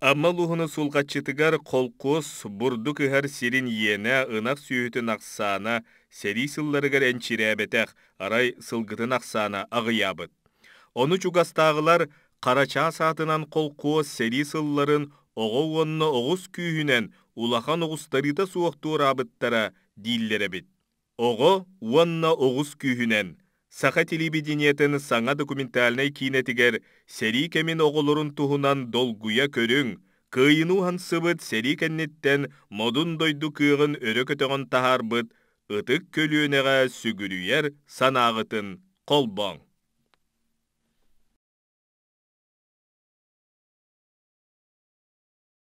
Амма луһуна қолқос колкус бурдук серін сирин иэна ынақ сүйүтүн аксаана сери сылларыгар арай сылгытын аксаана агыябыт. Ону чугастаагылар карача сатынан қолқос сери сылларын ого күйінен огус күүһүнэн улахан абыттара суохтуурабыттара дииллеребит. Ого уонна огус күйінен саха телебидениятын саңа документальный кинетигер сәрі кәмін оғылырын тұхынан долгуя көрің, ғансы сыбыт сәрі кәннеттен модун дойду кыығын тағар бұд тахар көлі өнеға сүгірі ер санағытын қолбоң.